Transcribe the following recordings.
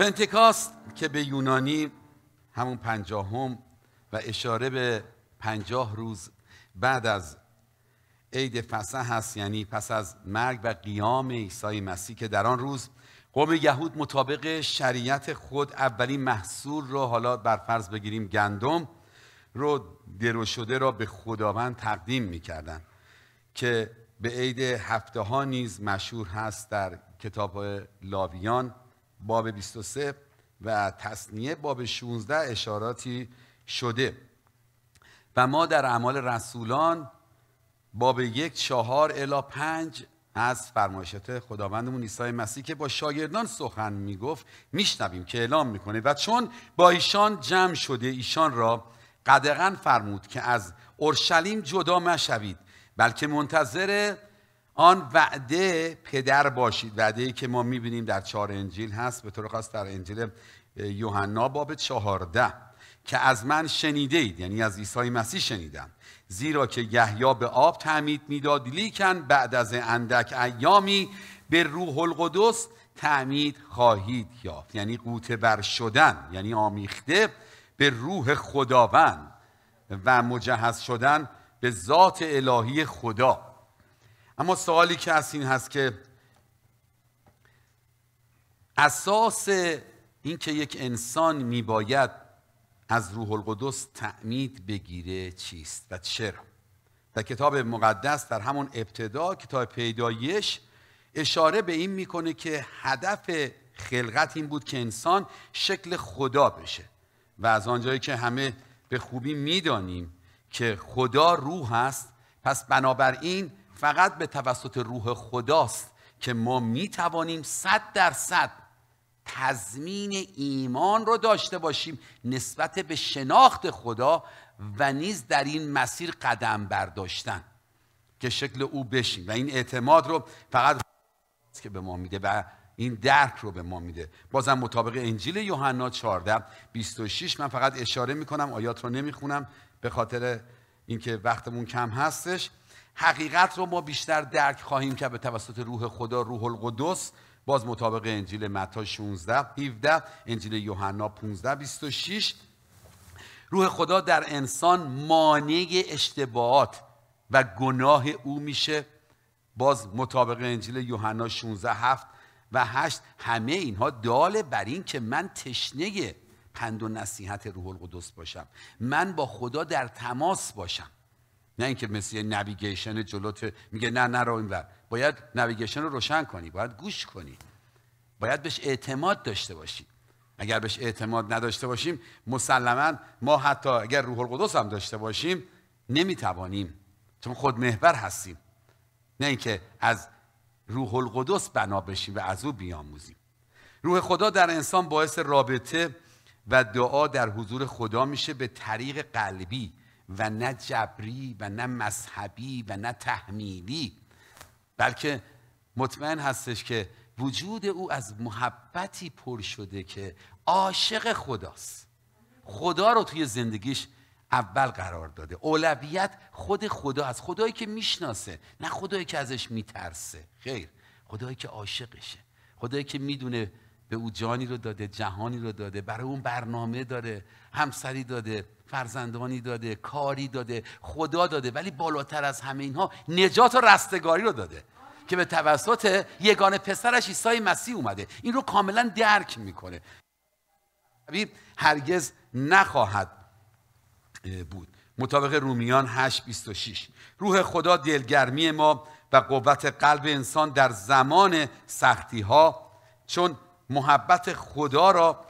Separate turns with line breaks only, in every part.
پنتکاست که به یونانی همون پنجاهم و اشاره به پنجاه روز بعد از عید فسح هست یعنی پس از مرگ و قیام عیسی مسیح که در آن روز قوم یهود مطابق شریعت خود اولین محصول رو حالا بر بگیریم گندم رو درو شده را به خداوند تقدیم میکردن که به عید هفته ها نیز مشهور هست در کتاب لاویان باب 23 و تصنیه باب 16 اشاراتی شده و ما در اعمال رسولان باب یک چهار الا پنج از فرمایشات خداوندمون عیسی مسیح که با شاگردان سخن میگفت میشنویم که اعلام میکنه و چون با ایشان جمع شده ایشان را قدغن فرمود که از اورشلیم جدا مشوید بلکه منتظر آن وعده پدر باشید وعده ای که ما میبینیم در چهار انجیل هست به طور خاص در انجیل یوحنا باب چهارده که از من شنیده اید یعنی از عیسی مسیح شنیدم زیرا که یحیا به آب تعمید میداد لیکن بعد از اندک ایامی به روح القدس تعمید خواهید یافت یعنی قوطه بر شدن یعنی آمیخته به روح خداوند و مجهز شدن به ذات الهی خدا اما سوالی که از این هست که اساس این که یک انسان می میباید از روح القدس تعمید بگیره چیست و چرا در کتاب مقدس در همون ابتدا کتاب پیدایش اشاره به این میکنه که هدف خلقت این بود که انسان شکل خدا بشه و از آنجایی که همه به خوبی میدانیم که خدا روح است پس بنابراین فقط به توسط روح خداست که ما می توانیم صد درصد تضمین ایمان رو داشته باشیم نسبت به شناخت خدا و نیز در این مسیر قدم برداشتن که شکل او بشیم و این اعتماد رو فقط که به ما میده و این درک رو به ما میده بازم مطابق انجیل یوحنا 14 26 من فقط اشاره میکنم آیات رو نمیخونم به خاطر اینکه وقتمون کم هستش حقیقت رو ما بیشتر درک خواهیم که به توسط روح خدا روح القدس باز مطابق انجیل متا 16 17 انجیل یوحنا 15 26 روح خدا در انسان مانع اشتباهات و گناه او میشه باز مطابق انجیل یوحنا 16 7 و 8 همه اینها دال بر این که من تشنه پند و نصیحت روح القدس باشم من با خدا در تماس باشم نه اینکه مثل یه نویگیشن جلوت میگه نه نه رو باید نویگیشن رو روشن کنی باید گوش کنی باید بهش اعتماد داشته باشی اگر بهش اعتماد نداشته باشیم مسلما ما حتی اگر روح القدس هم داشته باشیم نمیتوانیم چون خود محور هستیم نه اینکه از روح القدس بنا بشیم و از او بیاموزیم روح خدا در انسان باعث رابطه و دعا در حضور خدا میشه به طریق قلبی و نه جبری و نه مذهبی و نه تحمیلی بلکه مطمئن هستش که وجود او از محبتی پر شده که عاشق خداست خدا رو توی زندگیش اول قرار داده اولویت خود خدا از خدایی که میشناسه نه خدایی که ازش میترسه خیر خدایی که عاشقشه خدایی که میدونه به او جانی رو داده جهانی رو داده برای اون برنامه داره همسری داده فرزندانی داده کاری داده خدا داده ولی بالاتر از همه اینها نجات و رستگاری رو داده که به توسط یگان پسرش عیسی مسیح اومده این رو کاملا درک میکنه هرگز نخواهد بود مطابق رومیان 8.26 روح خدا دلگرمی ما و قوت قلب انسان در زمان سختی ها چون محبت خدا را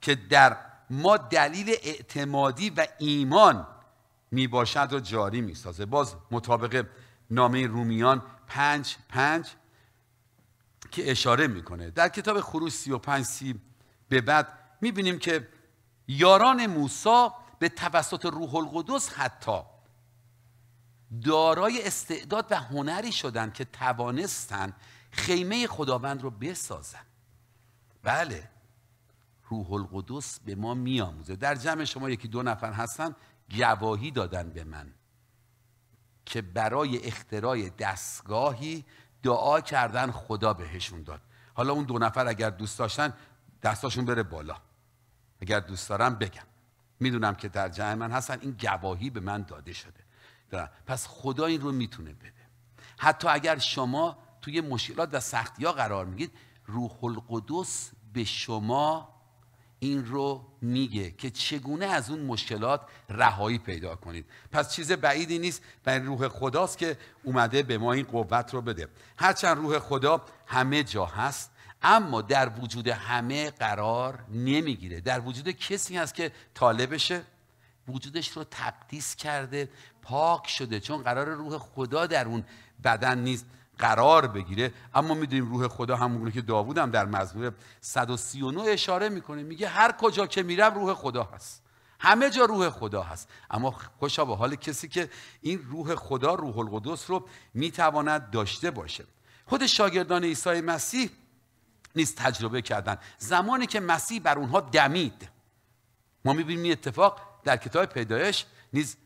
که در ما دلیل اعتمادی و ایمان می باشد را جاری می سازه باز مطابق نامه رومیان پنج پنج که اشاره میکنه در کتاب خروج 35 سی به بعد میبینیم که یاران موسا به توسط روح القدس حتی دارای استعداد و هنری شدند که توانستند خیمه خداوند رو بسازند بله روح القدس به ما میآموزه در جمع شما یکی دو نفر هستن گواهی دادن به من که برای اختراع دستگاهی دعا کردن خدا بهشون داد حالا اون دو نفر اگر دوست داشتن دستاشون بره بالا اگر دوست دارم بگم میدونم که در جمع من هستن این گواهی به من داده شده پس خدا این رو میتونه بده حتی اگر شما توی مشکلات و سختی ها قرار میگید روح القدس به شما این رو میگه که چگونه از اون مشکلات رهایی پیدا کنید پس چیز بعیدی نیست و این روح خداست که اومده به ما این قوت رو بده هرچند روح خدا همه جا هست اما در وجود همه قرار نمیگیره در وجود کسی هست که طالبشه وجودش رو تقدیس کرده پاک شده چون قرار روح خدا در اون بدن نیست قرار بگیره اما میدونیم روح خدا همونگونه که داوود هم در مزمور 139 اشاره میکنه میگه هر کجا که میرم روح خدا هست همه جا روح خدا هست اما خوشا به حال کسی که این روح خدا روح القدس رو میتواند داشته باشه خود شاگردان عیسی مسیح نیز تجربه کردن زمانی که مسیح بر اونها دمید ما میبینیم این اتفاق در کتاب پیدایش نیز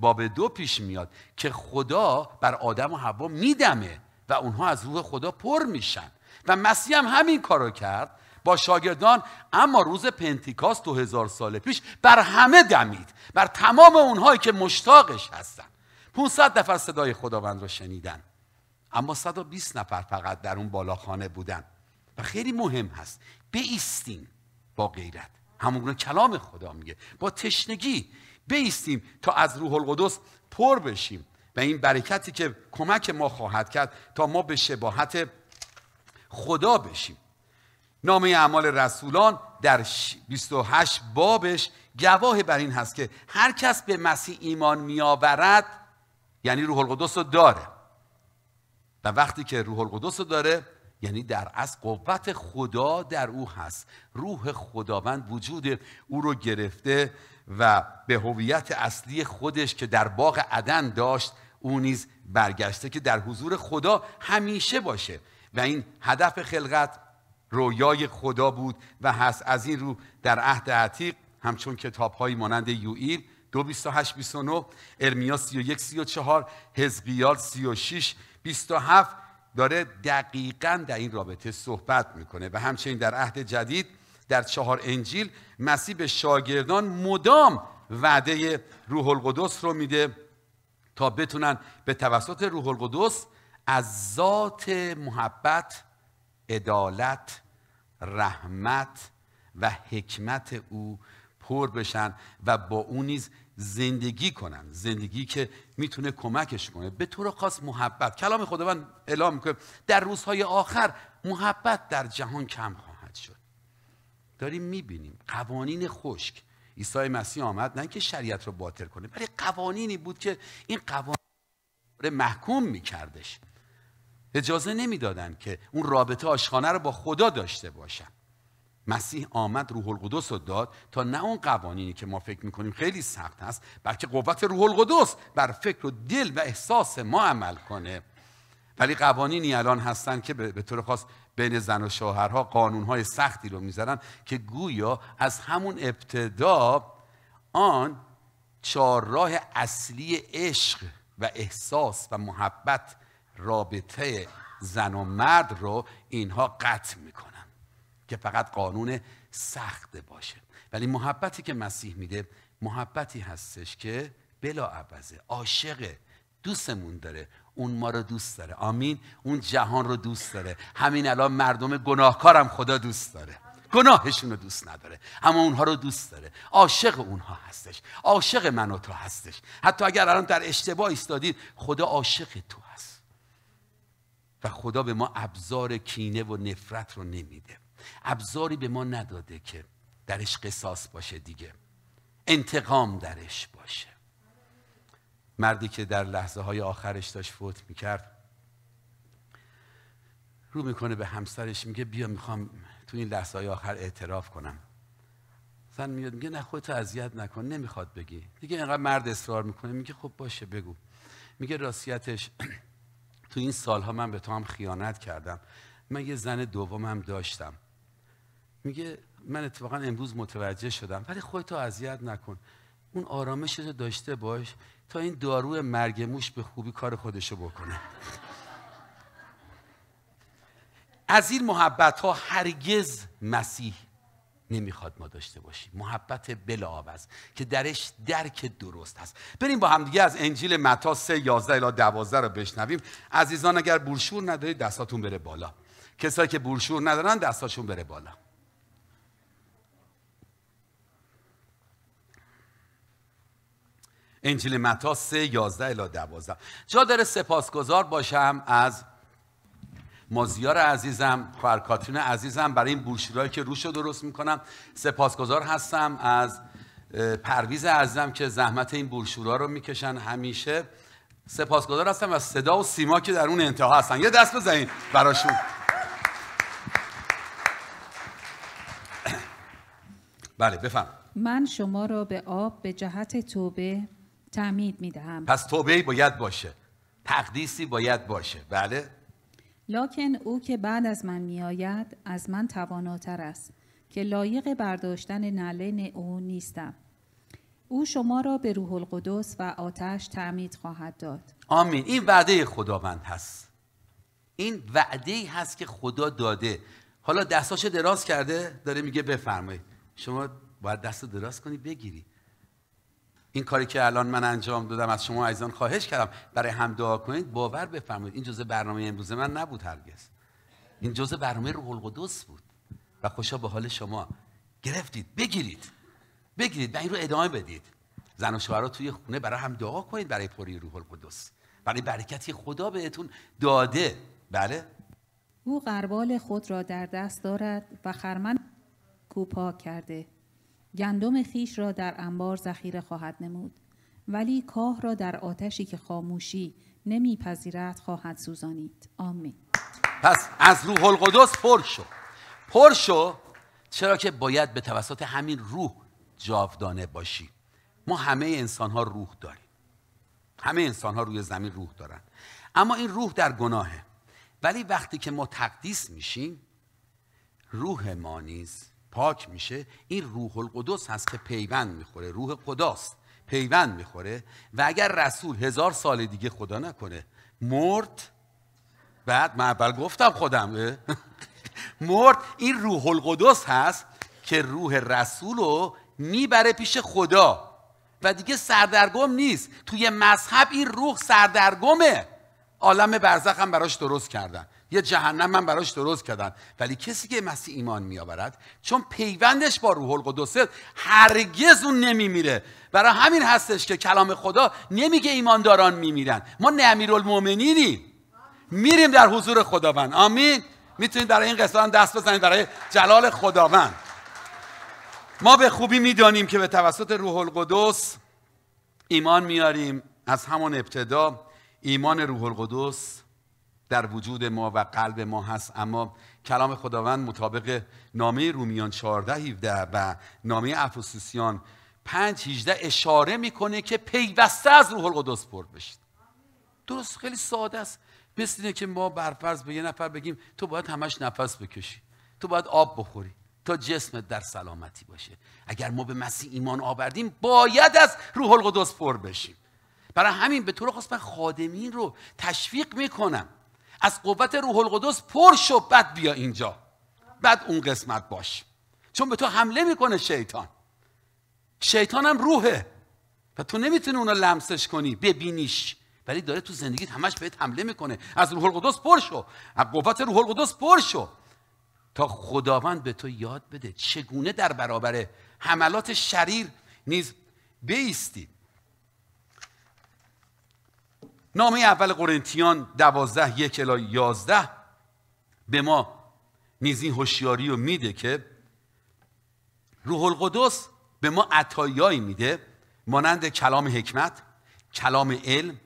باب دو پیش میاد که خدا بر آدم و هوا میدمه و اونها از روح خدا پر میشن و مسیح هم همین کارو کرد با شاگردان اما روز پنتیکاست دو هزار سال پیش بر همه دمید بر تمام اونهایی که مشتاقش هستن 500 نفر صدای خداوند رو شنیدن اما 120 نفر فقط در اون بالاخانه بودن و خیلی مهم هست بیستیم با غیرت همون کلام خدا میگه با تشنگی بیستیم تا از روح القدس پر بشیم و این برکتی که کمک ما خواهد کرد تا ما به شباهت خدا بشیم نامه اعمال رسولان در 28 بابش گواه بر این هست که هر کس به مسیح ایمان آورد یعنی روح القدس رو داره و وقتی که روح القدس رو داره یعنی در از قوت خدا در او هست روح خداوند وجود او رو گرفته و به هویت اصلی خودش که در باغ عدن داشت او نیز برگشته که در حضور خدا همیشه باشه و این هدف خلقت رویای خدا بود و هست از این رو در عهد عتیق همچون کتاب های مانند یوئیل 228 28 29 ارمیا 31 34 حزقیال 36 27 داره دقیقا در این رابطه صحبت میکنه و همچنین در عهد جدید در چهار انجیل مسیح به شاگردان مدام وعده روح القدس رو میده تا بتونن به توسط روح القدس از ذات محبت عدالت رحمت و حکمت او پر بشن و با او نیز زندگی کنن زندگی که میتونه کمکش کنه به طور خاص محبت کلام خداوند اعلام میکنه در روزهای آخر محبت در جهان کم خواهد داریم میبینیم قوانین خشک عیسی مسیح آمد نه که شریعت رو باطل کنه ولی قوانینی بود که این قوانین محکوم میکردش اجازه نمیدادن که اون رابطه آشخانه رو با خدا داشته باشن مسیح آمد روح القدس رو داد تا نه اون قوانینی که ما فکر میکنیم خیلی سخت هست بلکه قوت روح القدس بر فکر و دل و احساس ما عمل کنه ولی قوانینی الان هستن که به طور خاص بین زن و شوهرها های سختی رو میذارن که گویا از همون ابتدا آن چهارراه اصلی عشق و احساس و محبت رابطه زن و مرد رو اینها قطع میکنن که فقط قانون سخته باشه ولی محبتی که مسیح میده محبتی هستش که بلا عوضه عاشقه دوستمون داره اون ما رو دوست داره آمین اون جهان رو دوست داره همین الان مردم گناهکارم خدا دوست داره گناهشون رو دوست نداره اما اونها رو دوست داره عاشق اونها هستش عاشق من و تو هستش حتی اگر الان در اشتباه ایستادید خدا عاشق تو هست و خدا به ما ابزار کینه و نفرت رو نمیده ابزاری به ما نداده که درش قصاص باشه دیگه انتقام درش باشه مردی که در لحظه های آخرش داشت فوت میکرد رو میکنه به همسرش میگه بیا میخوام تو این لحظه های آخر اعتراف کنم زن میاد میگه نه خودتو اذیت نکن نمیخواد بگی دیگه اینقدر مرد اصرار میکنه میگه خب باشه بگو میگه راستیتش تو این سالها من به تو هم خیانت کردم من یه زن دوم هم داشتم میگه من اتفاقا امروز متوجه شدم ولی خودتو اذیت نکن اون آرامش داشته باش تا این داروی مرگ موش به خوبی کار خودشو بکنه از این محبت ها هرگز مسیح نمیخواد ما داشته باشیم محبت بلاعوض که درش درک درست هست بریم با همدیگه از انجیل متا 3 11 الی 12 رو بشنویم عزیزان اگر برشور ندارید دستاتون بره بالا کسایی که برشور ندارن دستاشون بره بالا انجیل متا 3 11 الی 12 جا داره سپاسگزار باشم از مازیار عزیزم خواهر عزیزم برای این بروشورایی که روش رو درست میکنم سپاسگزار هستم از پرویز عزیزم که زحمت این بروشورا رو میکشن همیشه سپاسگزار هستم و صدا و سیما که در اون انتها هستن یه دست بزنید براشون بله بفهم
من شما رو به آب به جهت توبه تعمید میدهم
پس توبه باید باشه تقدیسی باید باشه بله
لکن او که بعد از من میآید از من تواناتر است که لایق برداشتن نلین او نیستم او شما را به روح القدس و آتش تعمید خواهد داد
آمین این وعده خداوند هست این وعده هست که خدا داده حالا دستاش دراز کرده داره میگه بفرمایید شما باید دست دراز کنی بگیری این کاری که الان من انجام دادم از شما عزیزان خواهش کردم برای هم دعا کنید باور بفرمایید این جزء برنامه امروز من نبود هرگز این جزء برنامه روح القدس بود و خوشا به حال شما گرفتید بگیرید بگیرید و این رو ادامه بدید زن و شوهر توی خونه برای هم دعا کنید برای پری روح القدس برای برکتی خدا بهتون داده بله
او قربال خود را در دست دارد و خرمن کوپا کرده گندم خیش را در انبار ذخیره خواهد نمود ولی کاه را در آتشی که خاموشی نمیپذیرد خواهد سوزانید آمین
پس از روح القدس پر شو پر شو چرا که باید به توسط همین روح جاودانه باشی ما همه انسان ها روح داریم همه انسانها روی زمین روح دارند اما این روح در گناهه ولی وقتی که ما تقدیس میشیم روح ما نیز پاک میشه این روح القدس هست که پیوند میخوره روح خداست پیوند میخوره و اگر رسول هزار سال دیگه خدا نکنه مرد بعد من اول گفتم خودم مرد این روح القدس هست که روح رسول رو میبره پیش خدا و دیگه سردرگم نیست توی مذهب این روح سردرگمه عالم برزخ هم براش درست کردن یه جهنم من براش درست کردم ولی کسی که مسیح ایمان میآورد چون پیوندش با روح القدس هرگز اون نمیمیره برای همین هستش که کلام خدا نمیگه ایمانداران میمیرن ما نمیرالمؤمنینیم میریم در حضور خداوند آمین میتونید برای این قصه دست بزنید برای جلال خداوند ما به خوبی میدانیم که به توسط روح القدس ایمان میاریم از همان ابتدا ایمان روح القدس در وجود ما و قلب ما هست اما کلام خداوند مطابق نامه رومیان 14 و نامه افسوسیان 5 18 اشاره میکنه که پیوسته از روح القدس پر بشید درست خیلی ساده است مثل که ما برفرض به یه نفر بگیم تو باید همش نفس بکشی تو باید آب بخوری تا جسمت در سلامتی باشه اگر ما به مسیح ایمان آوردیم باید از روح القدس پر بشیم برای همین به طور خاص من خادمین رو تشویق میکنم از قوت روح القدس پر شو بعد بیا اینجا بعد اون قسمت باش چون به تو حمله میکنه شیطان شیطان هم روحه و تو نمیتونی اونو لمسش کنی ببینیش ولی داره تو زندگیت همش بهت حمله میکنه از روح القدس پر شو از قوت روح القدس پر شو تا خداوند به تو یاد بده چگونه در برابر حملات شریر نیز بیستی نامه اول قرنتیان دوازده یک الی یازده به ما نیز این هوشیاری رو میده که روح القدس به ما عطایایی میده مانند کلام حکمت کلام علم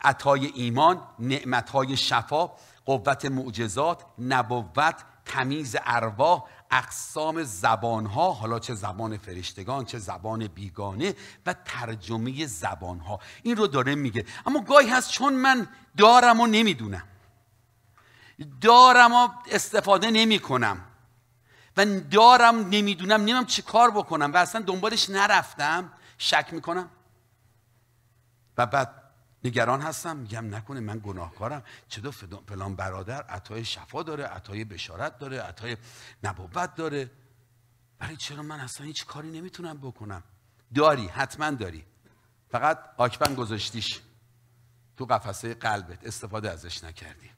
عطای ایمان نعمتهای شفا قوت معجزات نبوت تمیز ارواح اقسام زبانها حالا چه زبان فرشتگان چه زبان بیگانه و ترجمه زبانها این رو داره میگه اما گاهی هست چون من دارم و نمیدونم دارم و استفاده نمی کنم و دارم نمیدونم نمیدونم چه کار بکنم و اصلا دنبالش نرفتم شک میکنم و بعد نگران هستم میگم نکنه من گناهکارم چطور فلان برادر عطای شفا داره عطای بشارت داره عطای نبوت داره برای چرا من اصلا هیچ کاری نمیتونم بکنم داری حتما داری فقط آکبن گذاشتیش تو قفسه قلبت استفاده ازش نکردی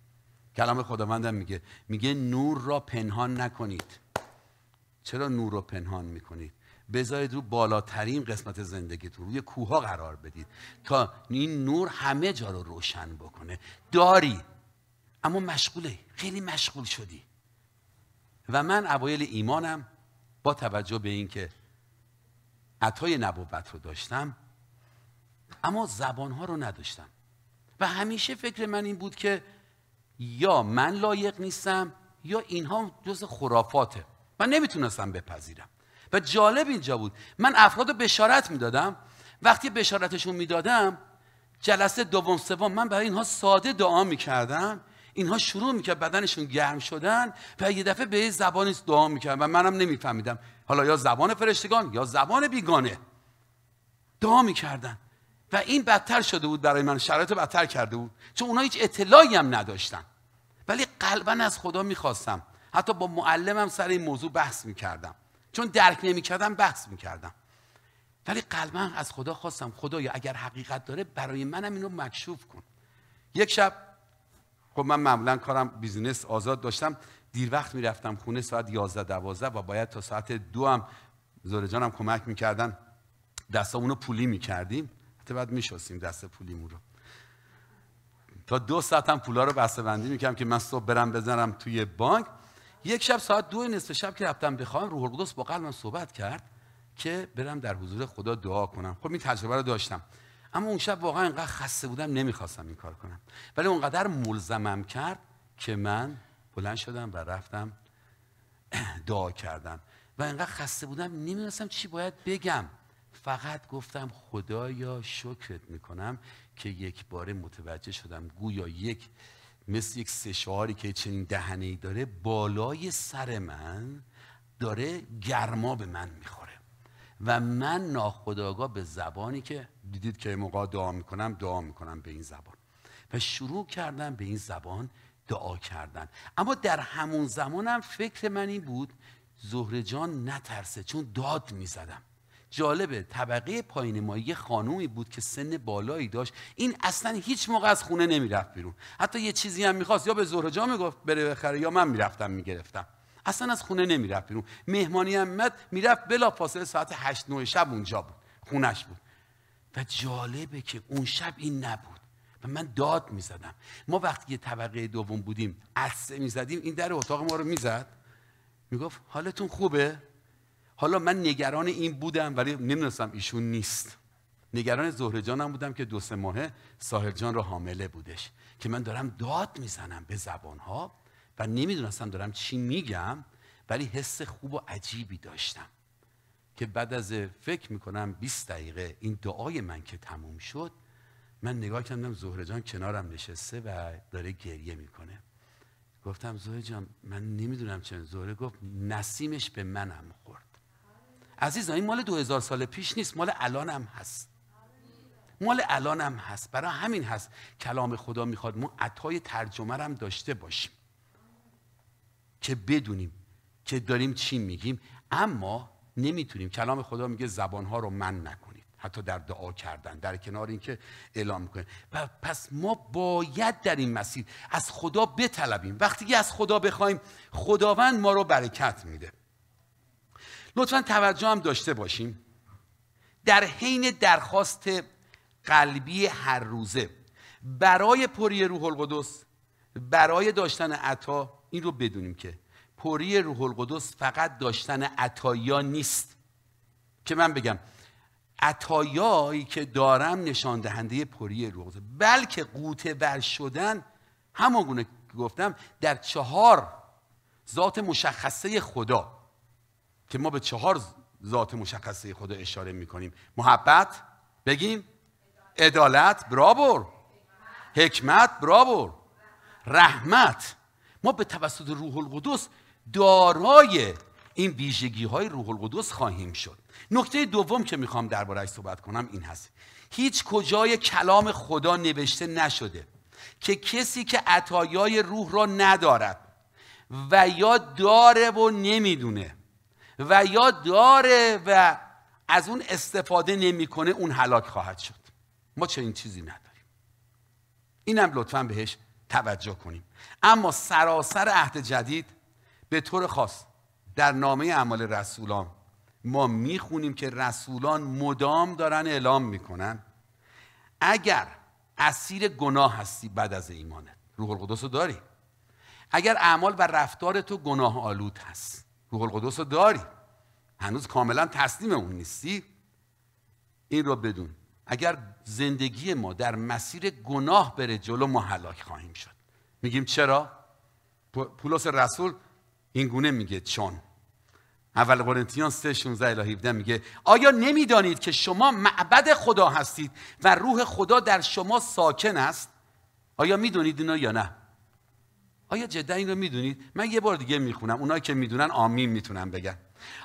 کلام خداوندم میگه میگه نور را پنهان نکنید چرا نور را پنهان میکنید بذارید رو بالاترین قسمت رو روی کوها قرار بدید تا این نور همه جا رو روشن بکنه داری اما مشغوله خیلی مشغول شدی و من اوایل ایمانم با توجه به اینکه عطای نبوت رو داشتم اما زبانها رو نداشتم و همیشه فکر من این بود که یا من لایق نیستم یا اینها جز خرافاته من نمیتونستم بپذیرم و جالب اینجا بود من افراد رو بشارت میدادم وقتی بشارتشون میدادم جلسه دوم سوم من برای اینها ساده دعا میکردم اینها شروع میکرد بدنشون گرم شدن و یه دفعه به زبانی دعا میکرد و منم نمیفهمیدم حالا یا زبان فرشتگان یا زبان بیگانه دعا میکردن و این بدتر شده بود برای من شرایط بدتر کرده بود چون اونها هیچ اطلاعی هم نداشتن ولی قلبا از خدا میخواستم حتی با معلمم سر این موضوع بحث میکردم چون درک نمیکردم بحث میکردم ولی قلبا از خدا خواستم خدایا اگر حقیقت داره برای منم اینو مکشوف کن یک شب خب من معمولا کارم بیزینس آزاد داشتم دیر وقت میرفتم خونه ساعت 11 12 و باید تا ساعت دو هم جانم کمک میکردن اونو پولی میکردیم حتی بعد میشستیم دست پولیمون رو تا دو ساعت هم پولا رو بسته بندی که من صبح برم بزنم توی بانک یک شب ساعت دو نصف شب که رفتم بخوام روح القدس با قلبم صحبت کرد که برم در حضور خدا دعا کنم خب این تجربه رو داشتم اما اون شب واقعا اینقدر خسته بودم نمیخواستم این کار کنم ولی اونقدر ملزمم کرد که من بلند شدم و رفتم دعا کردم و اینقدر خسته بودم نمیدونستم چی باید بگم فقط گفتم خدایا شکرت میکنم که یک بار متوجه شدم گویا یک مثل یک سشاری که چنین دهنه داره بالای سر من داره گرما به من میخوره و من ناخداگاه به زبانی که دیدید که موقع دعا میکنم دعا میکنم به این زبان و شروع کردم به این زبان دعا کردن اما در همون زمانم فکر من این بود زهره جان نترسه چون داد میزدم جالبه طبقه پایین ما یه خانومی بود که سن بالایی داشت این اصلا هیچ موقع از خونه نمیرفت بیرون حتی یه چیزی هم میخواست یا به ظهر جا میگفت بره بخره یا من میرفتم میگرفتم اصلا از خونه رفت بیرون مهمانی هم میرفت بلا فاصله ساعت 8 9 شب اونجا بود خونش بود و جالبه که اون شب این نبود و من داد میزدم ما وقتی یه طبقه دوم بودیم عصه میزدیم این در اتاق ما رو میزد میگفت حالتون خوبه حالا من نگران این بودم ولی نمیدونستم ایشون نیست نگران زهره جانم بودم که دو سه ماهه ساحل جان رو حامله بودش که من دارم داد میزنم به زبانها و نمیدونستم دارم چی میگم ولی حس خوب و عجیبی داشتم که بعد از فکر میکنم 20 دقیقه این دعای من که تموم شد من نگاه کردم زهره جان کنارم نشسته و داره گریه میکنه گفتم زهره جان من نمیدونم چه زهره گفت نسیمش به منم خورد عزیزان این مال 2000 سال پیش نیست مال الان هم هست مال الان هم هست برای همین هست کلام خدا میخواد ما عطای ترجمه هم داشته باشیم که بدونیم که داریم چی میگیم اما نمیتونیم کلام خدا میگه زبانها رو من نکنید حتی در دعا کردن در کنار اینکه اعلام و پس ما باید در این مسیر از خدا بطلبیم وقتی که از خدا بخوایم خداوند ما رو برکت میده لطفا توجه هم داشته باشیم در حین درخواست قلبی هر روزه برای پری روح القدس برای داشتن عطا این رو بدونیم که پری روح القدس فقط داشتن عطایا نیست که من بگم عطایایی که دارم نشان دهنده پری روح بلکه قوت ور شدن همون گونه گفتم در چهار ذات مشخصه خدا که ما به چهار ذات مشخصه خدا اشاره می کنیم محبت بگیم عدالت برابر حکمت برابر رحمت ما به توسط روح القدس دارای این ویژگی های روح القدس خواهیم شد نکته دوم که میخوام دربارهش صحبت کنم این هست هیچ کجای کلام خدا نوشته نشده که کسی که عطایای روح را ندارد و یا داره و نمیدونه و یا داره و از اون استفاده نمیکنه اون هلاک خواهد شد ما چنین چیزی نداریم اینم لطفا بهش توجه کنیم اما سراسر عهد جدید به طور خاص در نامه اعمال رسولان ما میخونیم که رسولان مدام دارن اعلام میکنن اگر اسیر گناه هستی بعد از ایمانت روح القدس رو داری اگر اعمال و رفتار تو گناه آلود هست روح القدس رو داری هنوز کاملا تسلیم اون نیستی این رو بدون اگر زندگی ما در مسیر گناه بره جلو ما هلاک خواهیم شد میگیم چرا پولس رسول این گونه میگه چون اول قرنتیان 3 16 الی 17 میگه آیا نمیدانید که شما معبد خدا هستید و روح خدا در شما ساکن است آیا میدونید اینو یا نه آیا جدا این رو میدونید من یه بار دیگه میخونم اونایی که میدونن آمین میتونن بگن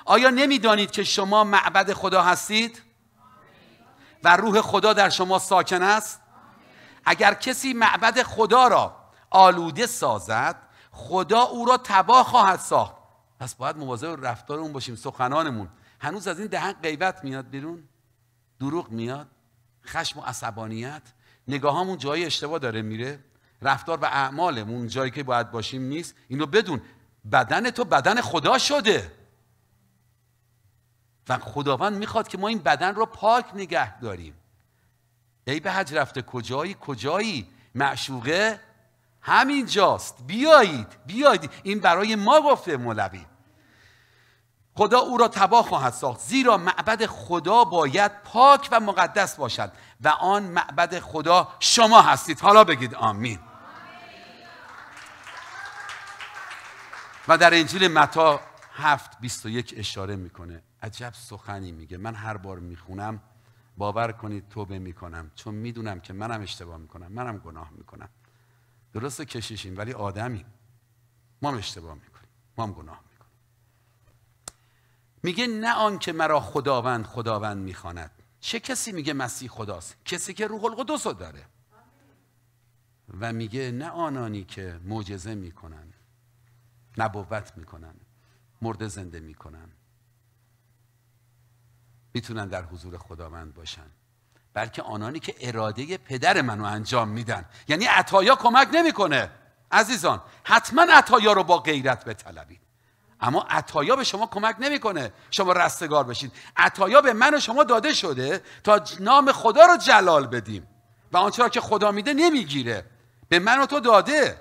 آیا نمیدانید که شما معبد خدا هستید و روح خدا در شما ساکن است اگر کسی معبد خدا را آلوده سازد خدا او را تباه خواهد ساخت پس باید مواظب رفتار اون باشیم سخنانمون هنوز از این دهن غیبت میاد بیرون دروغ میاد خشم و عصبانیت نگاهامون جای اشتباه داره میره رفتار و اعمالمون اون جایی که باید باشیم نیست اینو بدون بدن تو بدن خدا شده و خداوند میخواد که ما این بدن رو پاک نگه داریم ای به حج رفته کجایی کجایی معشوقه همین جاست بیایید بیایید این برای ما گفته مولوی خدا او را تباه خواهد ساخت زیرا معبد خدا باید پاک و مقدس باشد و آن معبد خدا شما هستید حالا بگید آمین و در انجیل متا 7 21 اشاره میکنه عجب سخنی میگه من هر بار میخونم باور کنید توبه میکنم چون میدونم که منم اشتباه میکنم منم گناه میکنم درسته کشیشیم ولی آدمی ما هم اشتباه میکنیم ما هم گناه میکنیم میگه نه آن که مرا خداوند خداوند میخواند چه کسی میگه مسیح خداست کسی که روح القدس داره و میگه نه آنانی که معجزه میکنن نبوت میکنن مرده زنده میکنن میتونن در حضور خداوند باشن بلکه آنانی که اراده پدر منو انجام میدن یعنی عطایا کمک نمیکنه عزیزان حتما عطایا رو با غیرت بطلبید اما عطایا به شما کمک نمیکنه شما رستگار بشید عطایا به من و شما داده شده تا نام خدا رو جلال بدیم و آنچه را که خدا میده نمیگیره به من و تو داده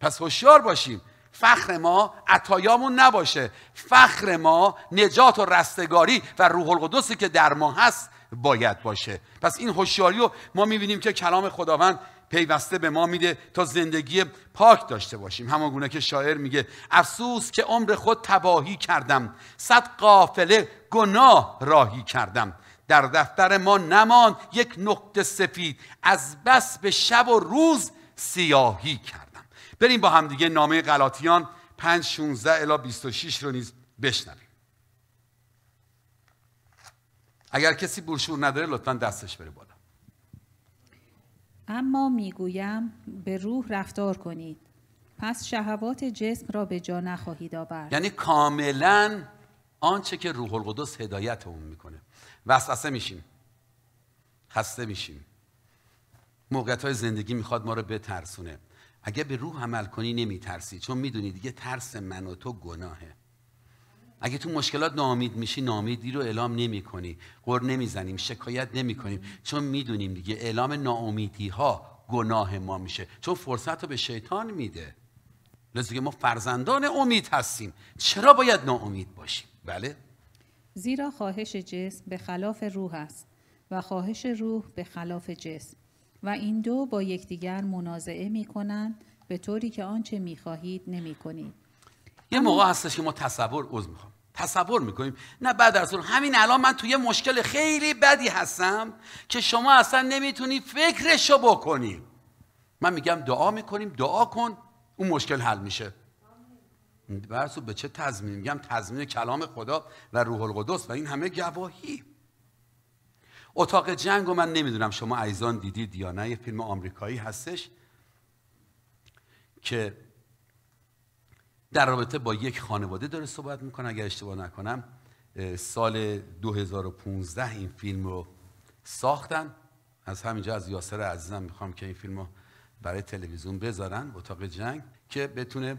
پس هوشیار باشیم فخر ما عطایامون نباشه فخر ما نجات و رستگاری و روح القدسی که در ما هست باید باشه پس این هوشیاری رو ما میبینیم که کلام خداوند پیوسته به ما میده تا زندگی پاک داشته باشیم همان گونه که شاعر میگه افسوس که عمر خود تباهی کردم صد قافله گناه راهی کردم در دفتر ما نماند یک نقطه سفید از بس به شب و روز سیاهی کرد بریم با همدیگه نامه غلاطیان 5 16 الی 26 رو نیز بشنویم اگر کسی برشور نداره لطفا دستش بره بالا
اما میگویم به روح رفتار کنید پس شهوات جسم را به جا نخواهید آورد
یعنی کاملا آنچه که روح القدس هدایت اون میکنه وسوسه میشیم خسته میشیم موقعیت های زندگی میخواد ما رو بترسونه اگه به روح عمل کنی نمیترسی چون میدونی دیگه ترس من و تو گناهه اگه تو مشکلات نامید میشی نامیدی رو اعلام نمی کنی قر نمیزنیم شکایت نمی کنیم چون میدونیم دیگه اعلام ناامیدی ها گناه ما میشه چون فرصت رو به شیطان میده لذا که ما فرزندان امید هستیم چرا باید ناامید باشیم بله
زیرا خواهش جسم به خلاف روح است و خواهش روح به خلاف جسم و این دو با یکدیگر منازعه میکنند به طوری که آنچه میخواهید نمیکنید
یه موقع هستش که ما تصور عضو میخوام تصور میکنیم نه بعد از اون همین الان من توی مشکل خیلی بدی هستم که شما اصلا نمیتونی فکرشو رو من میگم دعا میکنیم دعا کن اون مشکل حل میشه برسو به چه تضمین میگم تضمین کلام خدا و روح القدس و این همه گواهی اتاق جنگ و من نمیدونم شما ایزان دیدید یا نه یه فیلم آمریکایی هستش که در رابطه با یک خانواده داره صحبت میکنه اگر اشتباه نکنم سال 2015 این فیلم رو ساختن از همینجا از یاسر عزیزم میخوام که این فیلم رو برای تلویزیون بذارن اتاق جنگ که بتونه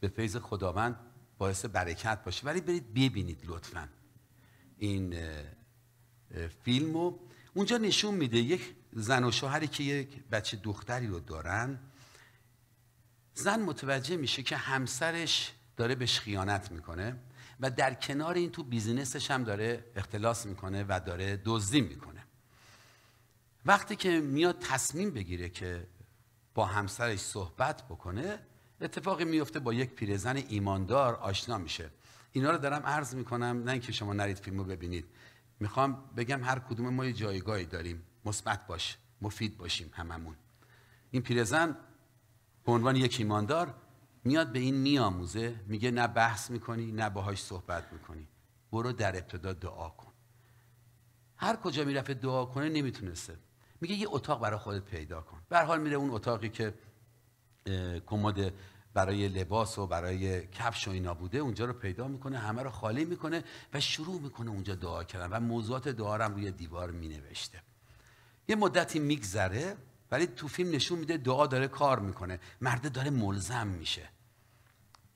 به فیض خداوند باعث برکت باشه ولی برید ببینید لطفا این فیلم و اونجا نشون میده یک زن و شوهری که یک بچه دختری رو دارن زن متوجه میشه که همسرش داره بهش خیانت میکنه و در کنار این تو بیزینسش هم داره اختلاس میکنه و داره دزدی میکنه وقتی که میاد تصمیم بگیره که با همسرش صحبت بکنه اتفاقی میفته با یک پیرزن ایماندار آشنا میشه اینا رو دارم عرض میکنم نه اینکه شما نرید فیلمو ببینید میخوام بگم هر کدوم ما یه جایگاهی داریم مثبت باش مفید باشیم هممون این پیرزن به عنوان یک ایماندار میاد به این نیاموزه میگه نه بحث میکنی نه باهاش صحبت میکنی برو در ابتدا دعا کن هر کجا میرفه دعا کنه نمیتونسته میگه یه اتاق برای خودت پیدا کن به حال میره اون اتاقی که کمد برای لباس و برای کفش و اینا بوده اونجا رو پیدا میکنه همه رو خالی میکنه و شروع میکنه اونجا دعا کردن و موضوعات دعا هم روی دیوار مینوشته یه مدتی میگذره ولی تو فیلم نشون میده دعا داره کار میکنه مرده داره ملزم میشه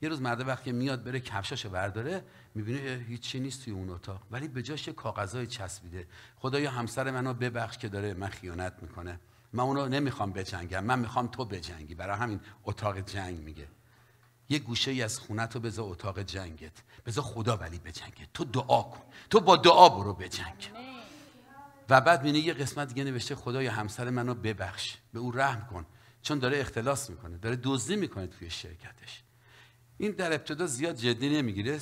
یه روز مرده وقتی میاد بره کفشاشو برداره میبینه هیچی نیست توی اون اتاق ولی به جاش کاغذای چسبیده خدایا همسر منو ببخش که داره من خیانت میکنه من اونو نمیخوام بجنگم من میخوام تو بجنگی برای همین اتاق جنگ میگه یه گوشه ای از خونه تو بذار اتاق جنگت بذار خدا ولی بجنگه تو دعا کن تو با دعا برو بجنگ و بعد میینه یه قسمت دیگه نوشته خدای همسر منو ببخش به او رحم کن چون داره اختلاس میکنه داره دزدی میکنه توی شرکتش این در ابتدا زیاد جدی نمیگیره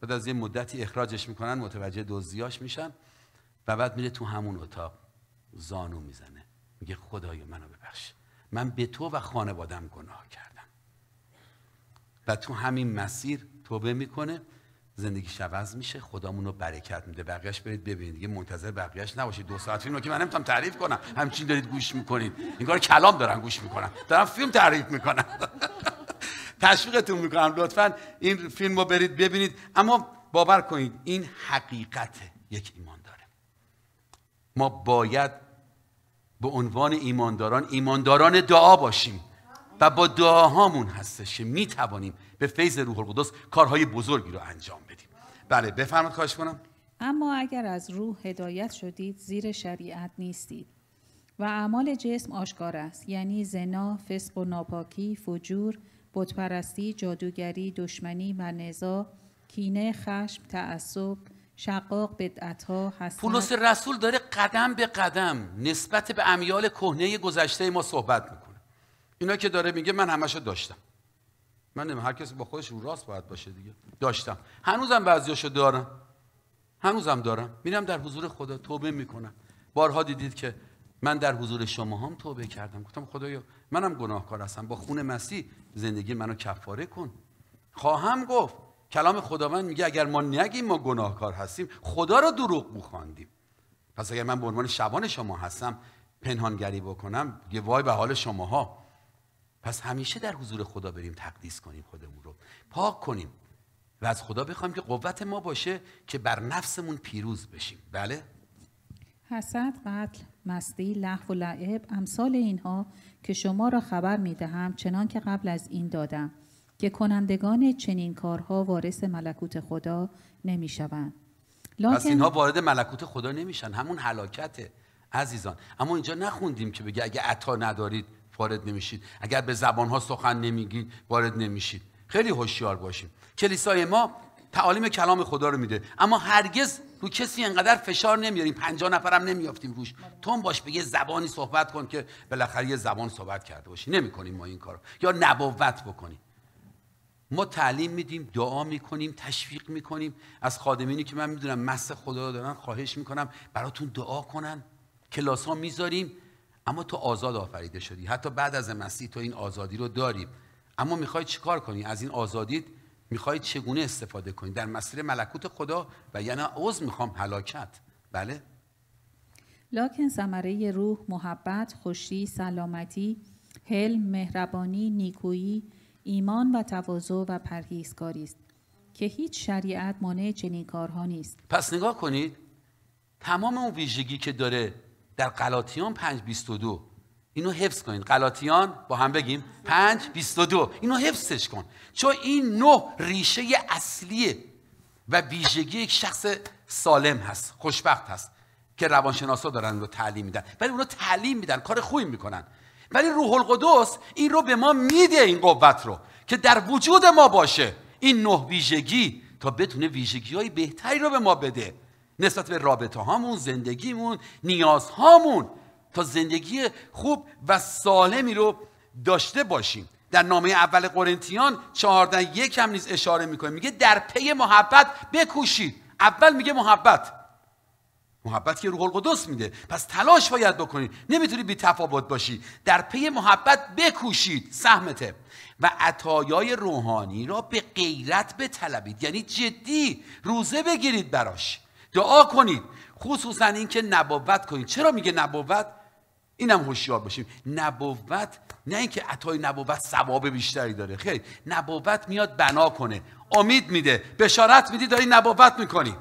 بعد از یه مدتی اخراجش میکنن متوجه دزدیاش میشن و بعد میره تو همون اتاق زانو میزنه میگه خدای منو ببخش من به تو و خانوادم گناه کردم و تو همین مسیر توبه میکنه زندگی عوض میشه خدامون رو برکت میده بقیهش برید ببینید دیگه منتظر بقیهش نباشید دو ساعت فیلم رو که من نمیتونم تعریف کنم همچین دارید گوش میکنید این کار کلام دارن گوش میکنن دارم فیلم تعریف میکنم تشویقتون میکنم لطفا این فیلم رو برید ببینید اما باور کنید این حقیقت یک ایمان داره ما باید به عنوان ایمانداران ایمانداران دعا باشیم و با دعاهامون هستش که میتوانیم به فیض روح القدس کارهای بزرگی رو انجام بدیم بله بفرمایید کاش کنم
اما اگر از روح هدایت شدید زیر شریعت نیستید و اعمال جسم آشکار است یعنی زنا فسق و ناپاکی فجور بتپرستی جادوگری دشمنی و نزا کینه خشم تعصب شقاق ها هست. پولس
رسول داره قدم به قدم نسبت به امیال کهنه گذشته ما صحبت میکنه اینا که داره میگه من همشو داشتم من نمیم هر کسی با خودش رو راست باید باشه دیگه داشتم هنوزم بعضیاشو دارم هنوزم دارم میرم در حضور خدا توبه میکنم بارها دیدید که من در حضور شما هم توبه کردم گفتم خدایا منم گناهکار هستم با خون مسیح زندگی منو کفاره کن خواهم گفت کلام خداوند میگه اگر ما نگیم ما گناهکار هستیم خدا را دروغ میخواندیم پس اگر من به عنوان شبان شما هستم پنهانگری بکنم یه وای به حال شماها پس همیشه در حضور خدا بریم تقدیس کنیم خودمون رو پاک کنیم و از خدا بخوایم که قوت ما باشه که بر نفسمون پیروز بشیم بله
حسد قتل مستی لحو و لعب امثال اینها که شما را خبر میدهم چنان که قبل از این دادم که کنندگان چنین کارها وارث ملکوت خدا نمیشوند لاکن... پس
اینها وارد ملکوت خدا نمیشن همون حلاکته عزیزان اما اینجا نخوندیم که بگه اگه عطا ندارید وارد نمیشید اگر به زبانها سخن نمیگید وارد نمیشید خیلی هوشیار باشیم کلیسای ما تعالیم کلام خدا رو میده اما هرگز رو کسی انقدر فشار نمیاریم پنجا نفرم نمیافتیم روش تون باش به یه زبانی صحبت کن که بالاخره یه زبان صحبت کرده باشی نمیکنیم ما این کارو یا نبوت بکنیم ما تعلیم میدیم دعا میکنیم تشویق میکنیم از خادمینی که من میدونم مست خدا دارن خواهش میکنم براتون دعا کنن کلاس ها میذاریم اما تو آزاد آفریده شدی حتی بعد از مسیح تو این آزادی رو داریم اما میخوای چیکار کنی از این آزادی میخوای چگونه استفاده کنی در مسیر ملکوت خدا و یعنی عوض میخوام هلاکت بله
لکن ثمره روح محبت خوشی سلامتی حلم مهربانی نیکویی ایمان و تواضع و پرهیزکاری است که هیچ شریعت مانع چنین کارها نیست
پس نگاه کنید تمام اون ویژگی که داره در قلاتیان 5.22 اینو حفظ کنید قلاتیان با هم بگیم 5.22 اینو حفظش کن چون این نه ریشه اصلیه و ویژگی یک شخص سالم هست خوشبخت هست که روانشناسا دارن رو تعلیم میدن ولی اونا تعلیم میدن کار خوبی میکنن ولی روح القدس این رو به ما میده این قوت رو که در وجود ما باشه این نه ویژگی تا بتونه ویژگی های بهتری رو به ما بده نسبت به رابطه هامون زندگیمون نیازهامون تا زندگی خوب و سالمی رو داشته باشیم در نامه اول قرنتیان چهارده یک هم نیز اشاره میکنه میگه در پی محبت بکوشید اول میگه محبت محبت که روح القدس میده پس تلاش باید بکنید نمیتونی بی تفاوت باشی در پی محبت بکوشید سهمته و عطایای روحانی را به غیرت بطلبید یعنی جدی روزه بگیرید براش دعا کنید خصوصا اینکه نبوت کنید چرا میگه نبوت اینم هوشیار باشیم نبوت نه اینکه عطای نبوت ثواب بیشتری داره خیر نبوت میاد بنا کنه امید میده بشارت میدی داری نبوت میکنی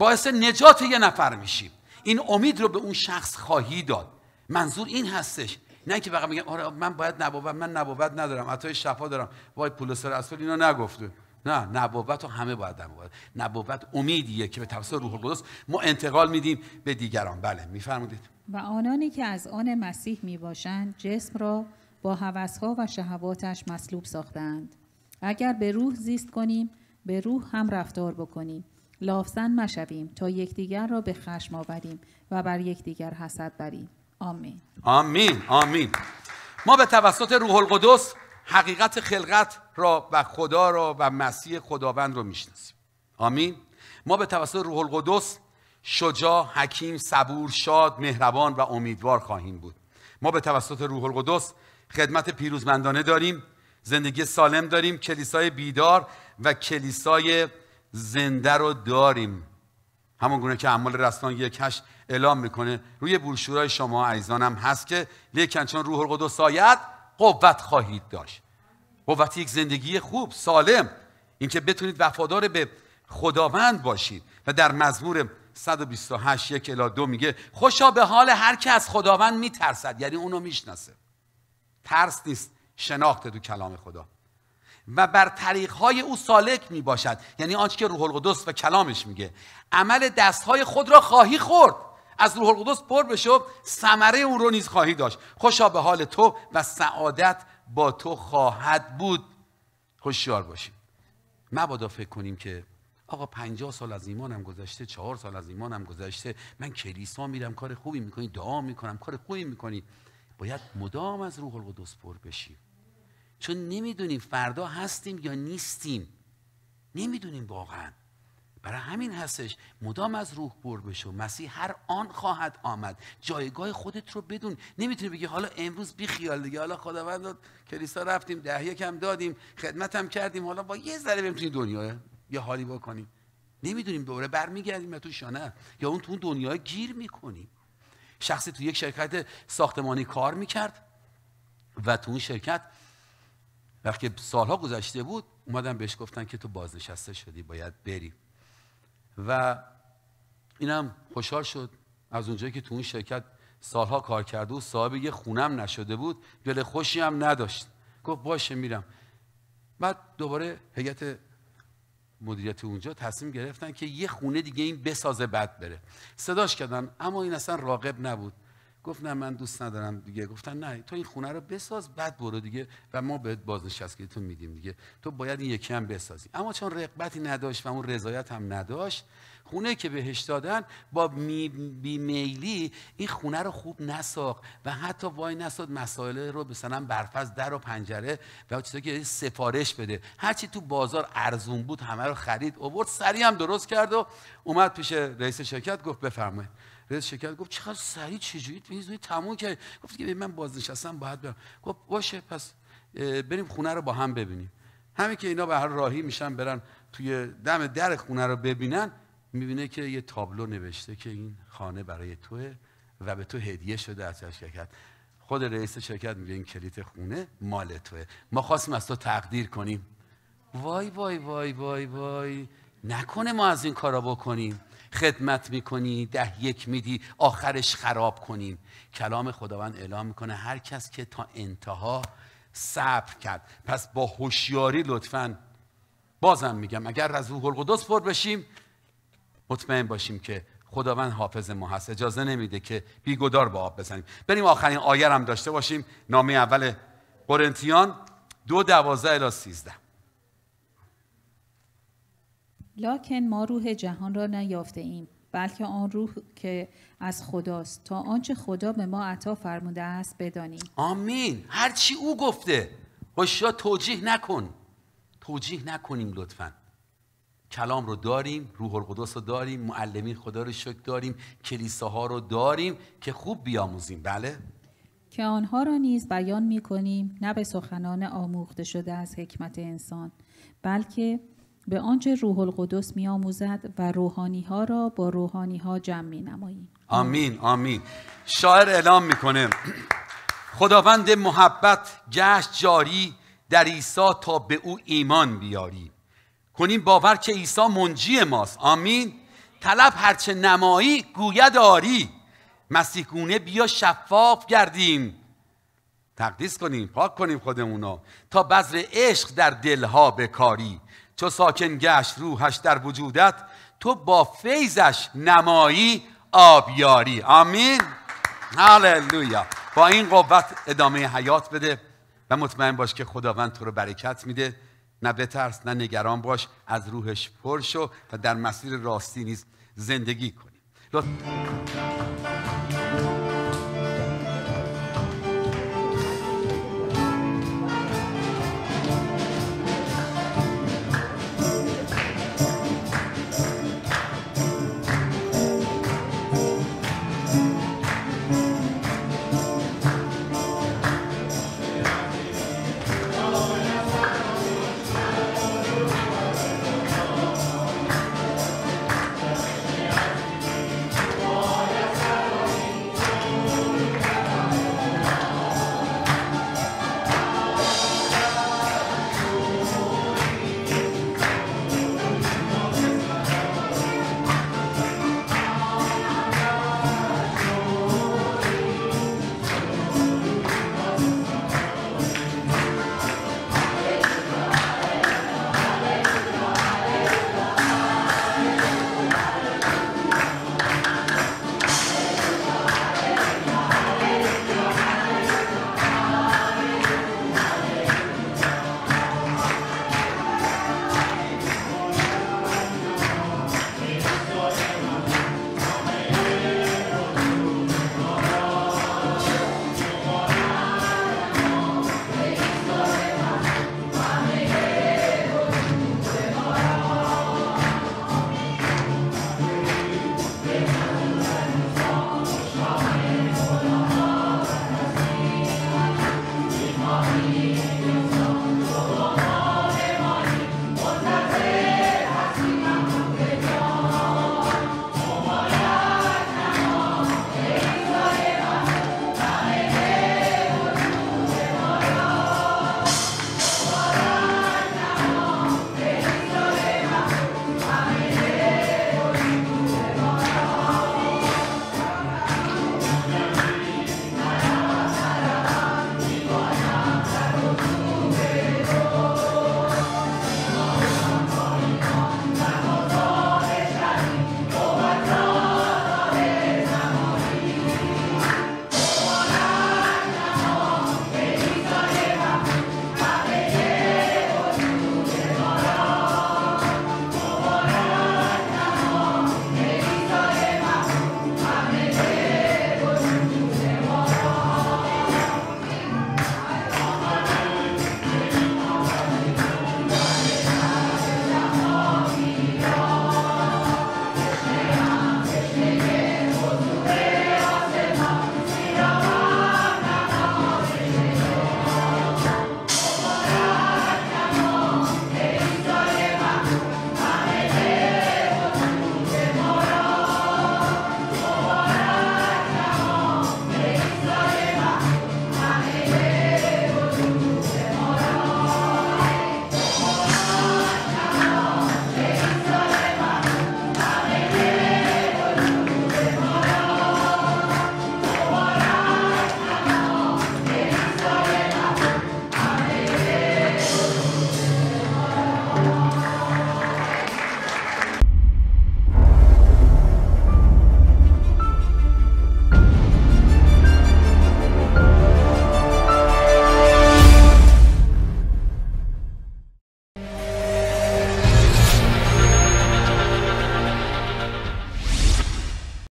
باعث نجات یه نفر میشیم این امید رو به اون شخص خواهی داد منظور این هستش نه که فقط میگن آره من باید نبوت من نبوت ندارم عطای شفا دارم وای پولس رسول اینو نگفته نه نبوت رو همه باید نبوت نبوت امیدیه که به توسط روح القدس ما انتقال میدیم به دیگران بله میفرمودید
و آنانی که از آن مسیح میباشند جسم را با هوسها و شهواتش مصلوب ساختند اگر به روح زیست کنیم به روح هم رفتار بکنیم لافزن مشویم تا یکدیگر را به خشم آوریم و بر یکدیگر حسد بریم آمین
آمین آمین ما به توسط روح القدس حقیقت خلقت را و خدا را و مسیح خداوند را میشناسیم آمین ما به توسط روح القدس شجاع، حکیم، صبور، شاد، مهربان و امیدوار خواهیم بود ما به توسط روح القدس خدمت پیروزمندانه داریم زندگی سالم داریم کلیسای بیدار و کلیسای زنده رو داریم همون گونه که اعمال رسولان یک اعلام میکنه روی بروشورهای شما عیزانم هست که لیکن چون روح القدس آید قوت خواهید داشت قوت یک زندگی خوب سالم اینکه بتونید وفادار به خداوند باشید و در مزمور 128 یک الا دو میگه خوشا به حال هر که از خداوند میترسد یعنی اونو میشناسه ترس نیست شناخته تو کلام خدا و بر طریقهای او سالک می باشد یعنی آنچه که روح القدس و کلامش میگه عمل دستهای خود را خواهی خورد از روح القدس پر بشو ثمره اون رو نیز خواهی داشت خوشا به حال تو و سعادت با تو خواهد بود هوشیار باشیم مبادا فکر کنیم که آقا پنجاه سال از ایمانم گذشته چهار سال از ایمانم گذشته من کلیسا میرم کار خوبی میکنی دعا میکنم کار خوبی میکنی باید مدام از روح القدس پر بشیم چون نمیدونیم فردا هستیم یا نیستیم نمیدونیم واقعا برای همین هستش مدام از روح بر بشو مسیح هر آن خواهد آمد جایگاه خودت رو بدون نمیتونی بگی حالا امروز بی خیال دیگه حالا خداوند کلیسا رفتیم ده یکم دادیم خدمتم کردیم حالا با یه ذره بریم توی دنیا یه حالی بکنیم نمیدونیم دوره برمیگردیم تو شانه یا اون تو دنیا گیر میکنیم شخصی تو یک شرکت ساختمانی کار میکرد و تو اون شرکت وقتی سالها گذشته بود اومدن بهش گفتن که تو بازنشسته شدی باید بری و اینم خوشحال شد از اونجایی که تو اون شرکت سالها کار کرده و صاحب یه خونم نشده بود دل خوشی هم نداشت گفت باشه میرم بعد دوباره هیئت مدیریت اونجا تصمیم گرفتن که یه خونه دیگه این بسازه بعد بره صداش کردن اما این اصلا راقب نبود گفت نه من دوست ندارم دیگه گفتن نه تو این خونه رو بساز بعد برو دیگه و ما بهت بازنشستگی تو میدیم دیگه تو باید این یکی هم بسازی اما چون رقبتی نداشت و اون رضایت هم نداشت خونه که بهش دادن با می میلی این خونه رو خوب نساق و حتی وای نساد مسائل رو مثلا برفز در و پنجره و چیزایی که سفارش بده هرچی تو بازار ارزون بود همه رو خرید اوورد سریع هم درست کرد و اومد پیش رئیس شرکت گفت بفرمایید رئیس شرکت گفت چقدر سریع چجوری میزونی تموم کرد گفت که من بازنشستم باید برم گفت باشه پس بریم خونه رو با هم ببینیم همین که اینا به هر راهی میشن برن توی دم در خونه رو ببینن میبینه که یه تابلو نوشته که این خانه برای توه و به تو هدیه شده از شرکت خود رئیس شرکت میگه این کلیت خونه مال توه ما خواستیم از تو تقدیر کنیم وای وای وای وای وای نکنه ما از این کارا بکنیم خدمت میکنی ده یک میدی آخرش خراب کنیم کلام خداوند اعلام میکنه هر کس که تا انتها صبر کرد پس با هوشیاری لطفا بازم میگم اگر از روح القدس پر بشیم مطمئن باشیم که خداوند حافظ ما هست اجازه نمیده که بیگدار با آب بزنیم بریم آخرین آیه هم داشته باشیم نامه اول قرنتیان دو دوازده الی سیزده
لکن ما روح جهان را نیافته ایم بلکه آن روح که از خداست تا آنچه خدا به ما عطا فرموده است بدانیم
آمین هرچی او گفته هشیا توجیه نکن توجیه نکنیم لطفا کلام رو داریم روح القدس رو داریم معلمین خدا رو شکر داریم کلیساها رو داریم که خوب بیاموزیم بله
که آنها را نیز بیان می کنیم نه به سخنان آموخته شده از حکمت انسان بلکه به آنچه روح القدس می آموزد و روحانی ها را با روحانی ها جمع می نماییم
آمین آمین شاعر اعلام میکنه خداوند محبت گشت جاری در عیسی تا به او ایمان بیاری کنیم باور که عیسی منجی ماست آمین طلب هرچه نمایی گوید آری مسیح گونه بیا شفاف گردیم تقدیس کنیم پاک کنیم خودمونو تا بذر عشق در دلها بکاری چو ساکن گشت روحش در وجودت تو با فیضش نمایی آبیاری آمین هللویا با این قوت ادامه حیات بده و مطمئن باش که خداوند تو رو برکت میده نه بترس نه نگران باش از روحش پر شو و در مسیر راستی نیز زندگی کنی